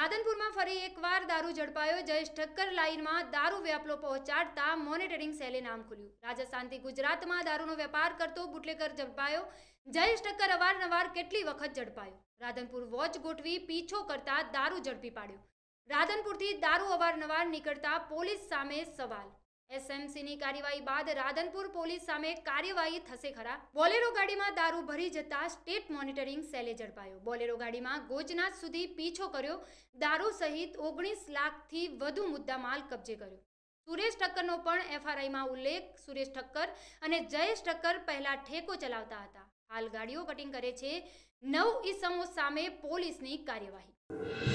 રાધનપુરમાં ફરી એકવાર દારૂ ઝડપાયો જયેશ ઠક્કર લાઇનમાં દારૂ વ્યાપલો પહોંચાડતા મોનિટરિંગ સેલે નામ ખુલ્યું રાજસ્થાનથી ગુજરાતમાં દારૂનો વેપાર કરતો બુટલેકર ઝડપાયો જયેશ ઠક્કર અવારનવાર કેટલી વખત ઝડપાયો રાધનપુર વોચ ગોઠવી પીછો કરતા દારૂ ઝડપી પાડ્યો રાધનપુરથી દારૂ અવારનવાર નીકળતા પોલીસ સામે સવાલ એસએમસીની કાર્યવાહી બાદ રાધનપુર પોલીસ સામે કાર્યવાહી થશે ખરા બોલેરો ગાડીમાં દારૂ ભરી જતા સ્ટેટ મોનિટરિંગ સેલે ઝડપાયો બોલેરો ગાડીમાં ગોજનાથ સુધી પીછો કર્યો દારૂ સહિત ઓગણીસ લાખથી વધુ મુદ્દા માલ કબજે કર્યો સુરેશ ઠક્કરનો પણ એફઆરઆઈમાં ઉલ્લેખ સુરેશ ઠક્કર અને જયેશ ઠક્કર પહેલા ઠેકો ચલાવતા હતા હાલ ગાડીઓ કટિંગ કરે છે નવ ઈસમો સામે પોલીસની કાર્યવાહી